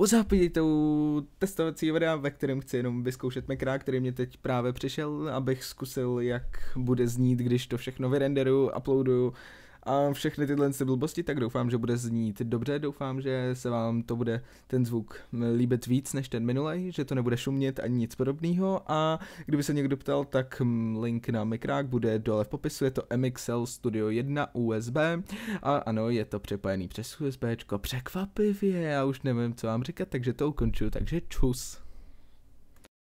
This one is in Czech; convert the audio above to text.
uzápějte u testovací videa, ve kterém chci jenom vyzkoušet Mekra, který mě teď právě přišel, abych zkusil, jak bude znít, když to všechno vyrenderuju, uploaduju, a všechny tyhle blbosti, tak doufám, že bude znít dobře, doufám, že se vám to bude ten zvuk líbit víc než ten minulý, že to nebude šumět ani nic podobného a kdyby se někdo ptal, tak link na mikrák bude dole v popisu, je to MXL Studio 1 USB a ano, je to přepojený přes USB, překvapivě, já už nevím, co vám říkat, takže to ukončuju, takže čus.